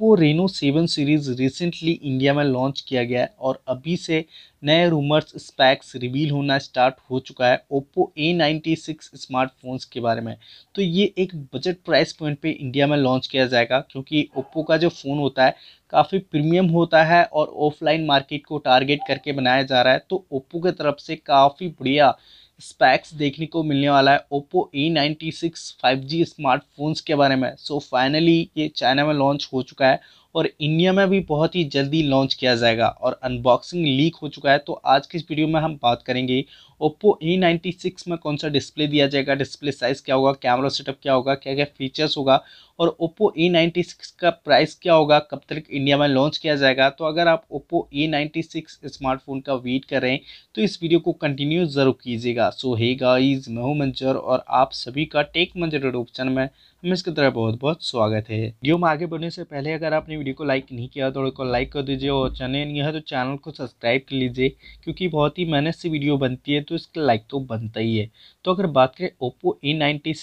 Oppo Reno seven series recently India में launch किया गया है और अभी से नए रूमर्स स्पैक्स रिवील होना स्टार्ट हो चुका है Oppo A ninety six smartphones के बारे में तो ये एक बजट प्राइस पॉइंट पे इंडिया में लॉन्च किया जाएगा क्योंकि ओप्पो का जो फ़ोन होता है काफ़ी प्रीमियम होता है और ऑफलाइन मार्केट को टारगेट करके बनाया जा रहा है तो ओप्पो की तरफ से काफ़ी बढ़िया स्पैक्स देखने को मिलने वाला है Oppo A ninety six five G smartphones के बारे में सो so, फाइनली ये चाइना में लॉन्च हो चुका है और इंडिया में भी बहुत ही जल्दी लॉन्च किया जाएगा और अनबॉक्सिंग लीक हो चुका है तो आज की इस वीडियो में हम बात करेंगे ओप्पो ए नाइन्टी सिक्स में कौन सा डिस्प्ले दिया जाएगा डिस्प्ले साइज़ क्या होगा कैमरा सेटअप क्या होगा क्या क्या फीचर्स होगा और ओप्पो ए नाइन्टी सिक्स का प्राइस क्या होगा कब तक इंडिया में लॉन्च किया जाएगा तो अगर आप Oppo A ninety six smartphone का वेट कर रहे हैं तो इस वीडियो को कंटिन्यू ज़रूर कीजिएगा सो हे गाइज मैं हूं मंजर और आप सभी का टेक मंजर यूट्यूब चैनल में मिस की तरह बहुत बहुत स्वागत है वीडियो में आगे बढ़ने से पहले अगर आपने वीडियो को लाइक नहीं किया तो को लाइक कर दीजिए और चैनल नहीं है तो चैनल को सब्सक्राइब कर लीजिए क्योंकि बहुत ही मेहनत से वीडियो बनती है तो इसका लाइक तो बनता ही है तो अगर बात करें ओप्पो ए नाइन्टी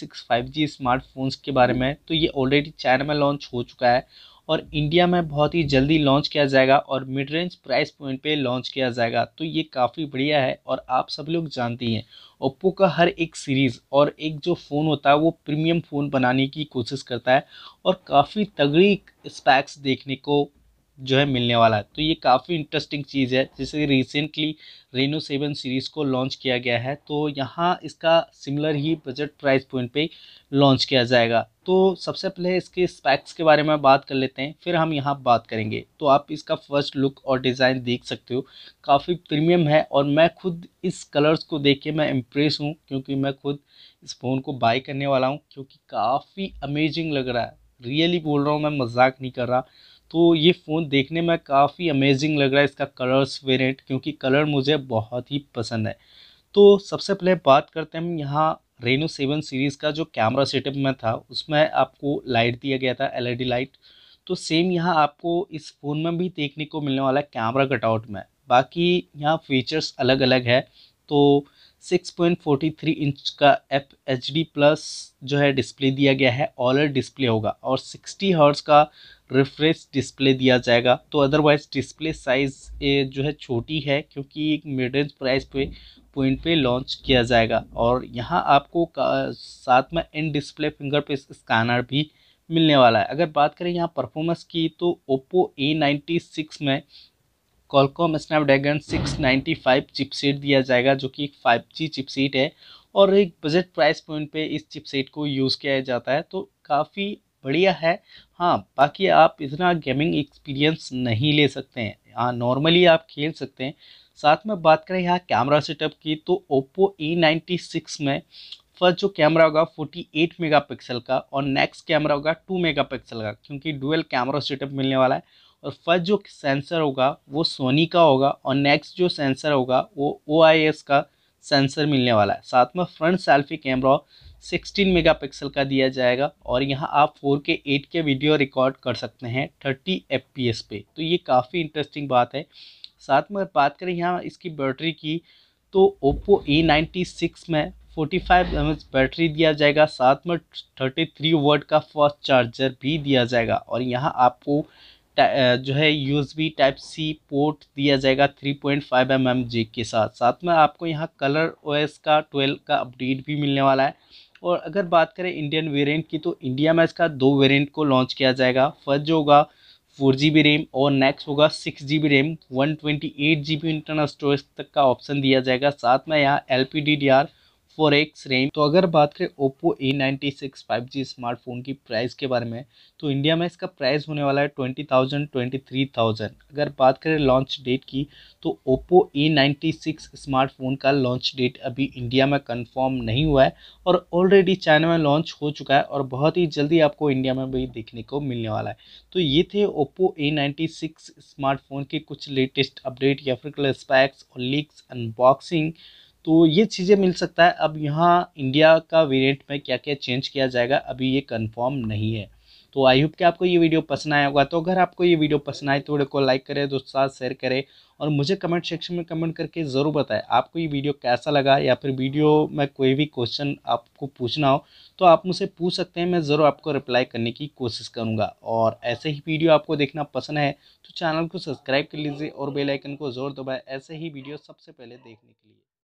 स्मार्टफोन्स के बारे में तो ये ऑलरेडी चाइना में लॉन्च हो चुका है और इंडिया में बहुत ही जल्दी लॉन्च किया जाएगा और मिड रेंज प्राइस पॉइंट पे लॉन्च किया जाएगा तो ये काफ़ी बढ़िया है और आप सब लोग जानती हैं ओप्पो का हर एक सीरीज़ और एक जो फ़ोन होता है वो प्रीमियम फ़ोन बनाने की कोशिश करता है और काफ़ी तगड़ी स्पैक्स देखने को जो है मिलने वाला है तो ये काफ़ी इंटरेस्टिंग चीज़ है जैसे रिसेंटली रेनो सेवन सीरीज़ को लॉन्च किया गया है तो यहाँ इसका सिमिलर ही बजट प्राइस पॉइंट पे लॉन्च किया जाएगा तो सबसे पहले इसके स्पैक्स के बारे में बात कर लेते हैं फिर हम यहाँ बात करेंगे तो आप इसका फर्स्ट लुक और डिज़ाइन देख सकते हो काफ़ी प्रीमियम है और मैं खुद इस कलर्स को देख के मैं इम्प्रेस हूँ क्योंकि मैं खुद इस फ़ोन को बाई करने वाला हूँ क्योंकि काफ़ी अमेजिंग लग रहा है रियली बोल रहा हूँ मैं मजाक नहीं कर रहा तो ये फ़ोन देखने में काफ़ी अमेजिंग लग रहा है इसका कलर्स वेरिएंट क्योंकि कलर मुझे बहुत ही पसंद है तो सबसे पहले बात करते हैं हम यहाँ रेनो सेवन सीरीज़ का जो कैमरा सेटअप में था उसमें आपको लाइट दिया गया था एल लाइट e तो सेम यहाँ आपको इस फ़ोन में भी देखने को मिलने वाला है कैमरा कटआउट में बाकी यहाँ फीचर्स अलग अलग है तो 6.43 इंच का एफ एच डी प्लस जो है डिस्प्ले दिया गया है ऑलर डिस्प्ले होगा और 60 हर्ट्ज़ का रिफ्रेश डिस्प्ले दिया जाएगा तो अदरवाइज डिस्प्ले साइज़ जो है छोटी है क्योंकि एक मिड रेंज प्राइस पे पॉइंट पे लॉन्च किया जाएगा और यहाँ आपको साथ में इन डिस्प्ले फिंगर पे स्कैनर भी मिलने वाला है अगर बात करें यहाँ परफॉर्मेंस की तो ओप्पो ए नाइन्टी सिक्स में Qualcomm Snapdragon six ninety five दिया जाएगा जो कि एक फाइव जी है और एक बजट प्राइस पॉइंट पे इस चिपसेट को यूज़ किया जाता है तो काफ़ी बढ़िया है हाँ बाकी आप इतना गेमिंग एक्सपीरियंस नहीं ले सकते हैं हाँ नॉर्मली आप खेल सकते हैं साथ में बात करें यहाँ कैमरा सेटअप की तो ओप्पो ए नाइन्टी सिक्स में फर्स्ट जो कैमरा होगा 48 मेगापिक्सल का और नेक्स्ट कैमरा होगा 2 मेगापिक्सल का क्योंकि डुअल कैमरा सेटअप मिलने वाला है और फर्स्ट जो सेंसर होगा वो सोनी का होगा और नेक्स्ट जो सेंसर होगा वो ओ का सेंसर मिलने वाला है साथ में फ्रंट सेल्फी कैमरा 16 मेगापिक्सल का दिया जाएगा और यहाँ आप 4K 8K वीडियो रिकॉर्ड कर सकते हैं 30 fps पे तो ये काफ़ी इंटरेस्टिंग बात है साथ में बात करें यहाँ इसकी बैटरी की तो ओप्पो A96 में 45 फाइव बैटरी दिया जाएगा साथ में 33 वर्ड का फास्ट चार्जर भी दिया जाएगा और यहाँ आपको जो है U S B type C port दिया जाएगा 3.5 पॉइंट mm के साथ साथ में आपको यहाँ कलर एस का 12 का अपडेट भी मिलने वाला है और अगर बात करें इंडियन वेरिएंट की तो इंडिया में इसका दो वेरिएंट को लॉन्च किया जाएगा फर्स्ट जो होगा फोर जी बी रैम और नेक्स्ट होगा six G B RAM one twenty eight G B internal storage तक का ऑप्शन दिया जाएगा साथ में यहाँ L P D D R four X RAM तो अगर बात करें Oppo A ninety six five G smartphone की प्राइस के बारे में तो इंडिया में इसका प्राइस होने वाला है twenty thousand twenty three thousand अगर बात करें लॉन्च डेट की तो Oppo A ninety six smartphone का लॉन्च डेट अभी इंडिया में कन्फर्म नहीं हुआ है और ऑलरेडी चाइना में लॉन्च हो चुका है और बहुत ही जल्दी आपको इंडिया में भी देखने को मिलने वाला है तो ये थे Oppo A ninety six smartphone के कुछ लेटेस्ट अपडेट या फिर स्पैक्स और लीक्स अनबॉक्सिंग तो ये चीज़ें मिल सकता है अब यहाँ इंडिया का वेरिएंट में क्या क्या चेंज किया जाएगा अभी ये कंफर्म नहीं है तो आई होप कि आपको ये वीडियो पसंद आया होगा तो अगर आपको ये वीडियो पसंद आए तो वीडियो को लाइक करें दोस्तों साथ शेयर करें और मुझे कमेंट सेक्शन में कमेंट करके ज़रूर बताएं आपको ये वीडियो कैसा लगा या फिर वीडियो में कोई भी क्वेश्चन आपको पूछना हो तो आप मुझसे पूछ सकते हैं मैं ज़रूर आपको रिप्लाई करने की कोशिश करूँगा और ऐसे ही वीडियो आपको देखना पसंद है तो चैनल को सब्सक्राइब कर लीजिए और बेलाइकन को ज़ोर दबाएँ ऐसे ही वीडियो सबसे पहले देखने के लिए